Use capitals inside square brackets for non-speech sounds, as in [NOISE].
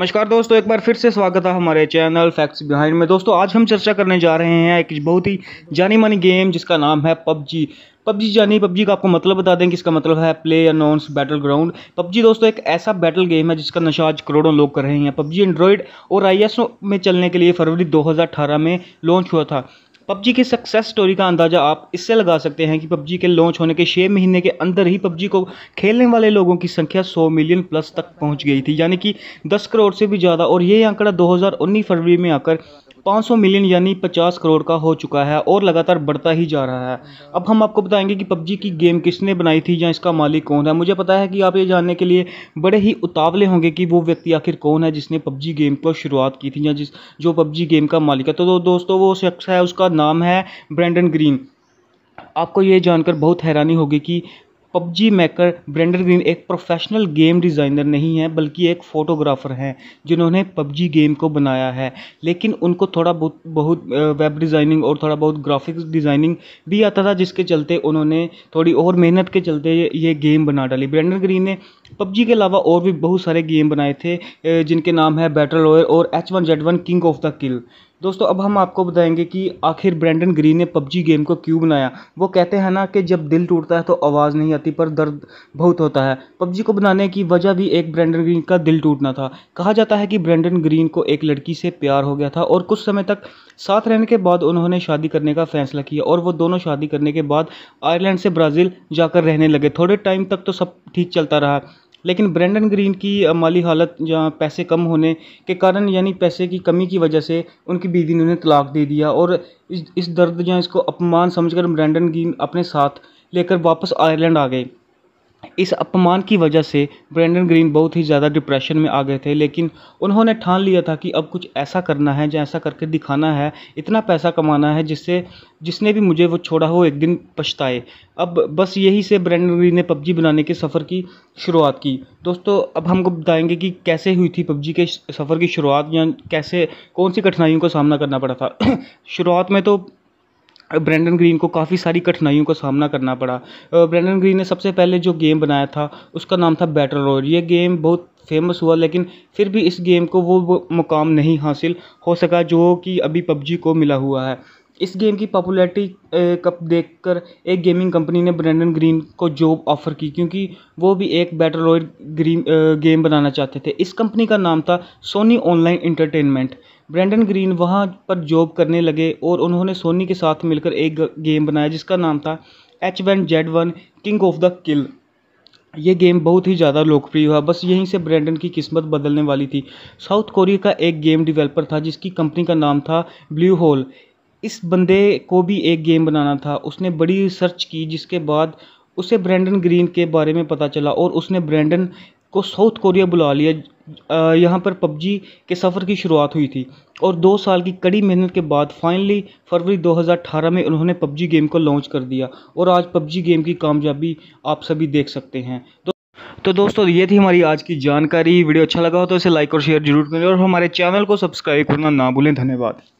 नमस्कार दोस्तों एक बार फिर से स्वागत है हमारे चैनल फैक्ट्स बिहाइंड में दोस्तों आज हम चर्चा करने जा रहे हैं एक बहुत ही जानी मानी गेम जिसका नाम है पबजी पबजी जानी पबजी का आपको मतलब बता दें कि इसका मतलब है play announce battle ground PUBG दोस्तों एक ऐसा बैटल गेम है जिसका नशा आज करोड़ों लोग कर रहे हैं पबजी एंड्रॉयड और आई में चलने के लिए फरवरी दो में लॉन्च हुआ था पबजी की सक्सेस स्टोरी का अंदाज़ा आप इससे लगा सकते हैं कि पबजी के लॉन्च होने के छः महीने के अंदर ही पबजी को खेलने वाले लोगों की संख्या 100 मिलियन प्लस तक पहुंच गई थी यानी कि 10 करोड़ से भी ज़्यादा और ये आंकड़ा 2019 फरवरी में आकर 500 मिलियन यानी 50 करोड़ का हो चुका है और लगातार बढ़ता ही जा रहा है अब हम आपको बताएंगे कि पबजी की गेम किसने बनाई थी या इसका मालिक कौन है मुझे पता है कि आप ये जानने के लिए बड़े ही उतावले होंगे कि वो व्यक्ति आखिर कौन है जिसने पबजी गेम को शुरुआत की थी या जिस जो पबजी गेम का मालिक है तो दो, दोस्तों वो शख्स है उसका नाम है ब्रेंडन ग्रीन आपको ये जानकर बहुत हैरानी होगी कि पबजी मेकर ब्रेंडर ग्रीन एक प्रोफेशनल गेम डिज़ाइनर नहीं है बल्कि एक फ़ोटोग्राफ़र हैं जिन्होंने पबजी गेम को बनाया है लेकिन उनको थोड़ा बहुत बहुत वेब डिज़ाइनिंग और थोड़ा बहुत ग्राफिक्स डिज़ाइनिंग भी आता था जिसके चलते उन्होंने थोड़ी और मेहनत के चलते ये गेम बना डाली ब्रेंडर ग्रीन ने पबजी के अलावा और भी बहुत सारे गेम बनाए थे जिनके नाम है बैटल रॉयल और H one Z one king of the kill दोस्तों अब हम आपको बताएंगे कि आखिर ब्रैंडन ग्रीन ने पबजी गेम को क्यों बनाया वो कहते हैं ना कि जब दिल टूटता है तो आवाज़ नहीं आती पर दर्द बहुत होता है पबजी को बनाने की वजह भी एक ब्रैंडन ग्रीन का दिल टूटना था कहा जाता है कि ब्रैंडन ग्रीन को एक लड़की से प्यार हो गया था और कुछ समय तक साथ रहने के बाद उन्होंने शादी करने का फैसला किया और वो दोनों शादी करने के बाद आयरलैंड से ब्राज़ील जाकर रहने लगे थोड़े टाइम तक तो सब ठीक चलता रहा लेकिन ब्रेंडन ग्रीन की माली हालत या पैसे कम होने के कारण यानी पैसे की कमी की वजह से उनकी बीवी ने उन्हें तलाक दे दिया और इस इस दर्द या इसको अपमान समझकर ब्रेंडन ग्रीन अपने साथ लेकर वापस आयरलैंड आ गए इस अपमान की वजह से ब्रेंडन ग्रीन बहुत ही ज़्यादा डिप्रेशन में आ गए थे लेकिन उन्होंने ठान लिया था कि अब कुछ ऐसा करना है जैसा करके दिखाना है इतना पैसा कमाना है जिससे जिसने भी मुझे वो छोड़ा हो एक दिन पछताए अब बस यही से ब्रेंडन ग्रीन ने पबजी बनाने के सफ़र की शुरुआत की दोस्तों अब हमको बताएंगे कि कैसे हुई थी पबजी के सफ़र की शुरुआत या कैसे कौन सी कठिनाइयों का सामना करना पड़ा था [CLEARS THROAT] शुरुआत में तो ब्रेंडन ग्रीन को काफ़ी सारी कठिनाइयों का सामना करना पड़ा ब्रेंडन ग्रीन ने सबसे पहले जो गेम बनाया था उसका नाम था बैटल रॉयल ये गेम बहुत फेमस हुआ लेकिन फिर भी इस गेम को वो मुकाम नहीं हासिल हो सका जो कि अभी पबजी को मिला हुआ है इस गेम की पॉपुलैरिटी कब देख कर एक गेमिंग कंपनी ने ब्रैंडन ग्रीन को जॉब ऑफ़र की क्योंकि वो भी एक बैटल रॉयल ग्रीन गेम बनाना चाहते थे इस कंपनी का नाम था Sony online entertainment Brendan Greene वहाँ पर जॉब करने लगे और उन्होंने सोनी के साथ मिलकर एक गेम बनाया जिसका नाम था H one Z one king of the kill ये गेम बहुत ही ज़्यादा लोकप्रिय हुआ बस यहीं से ब्रैंडन की किस्मत बदलने वाली थी साउथ कोरिया का एक गेम डेवलपर था जिसकी कंपनी का नाम था ब्लू होल इस बंदे को भी एक गेम बनाना था उसने बड़ी रिसर्च की जिसके बाद उसे ब्रैंडन ग्रीन के बारे में पता चला और उसने ब्रैंडन को साउथ कोरिया बुला लिया यहाँ पर पबजी के सफ़र की शुरुआत हुई थी और दो साल की कड़ी मेहनत के बाद फाइनली फरवरी 2018 में उन्होंने पबजी गेम को लॉन्च कर दिया और आज पबजी गेम की कामयाबी आप सभी देख सकते हैं तो तो दोस्तों ये थी हमारी आज की जानकारी वीडियो अच्छा लगा हो तो इसे लाइक और शेयर जरूर करें और हमारे चैनल को सब्सक्राइब करना ना भूलें धन्यवाद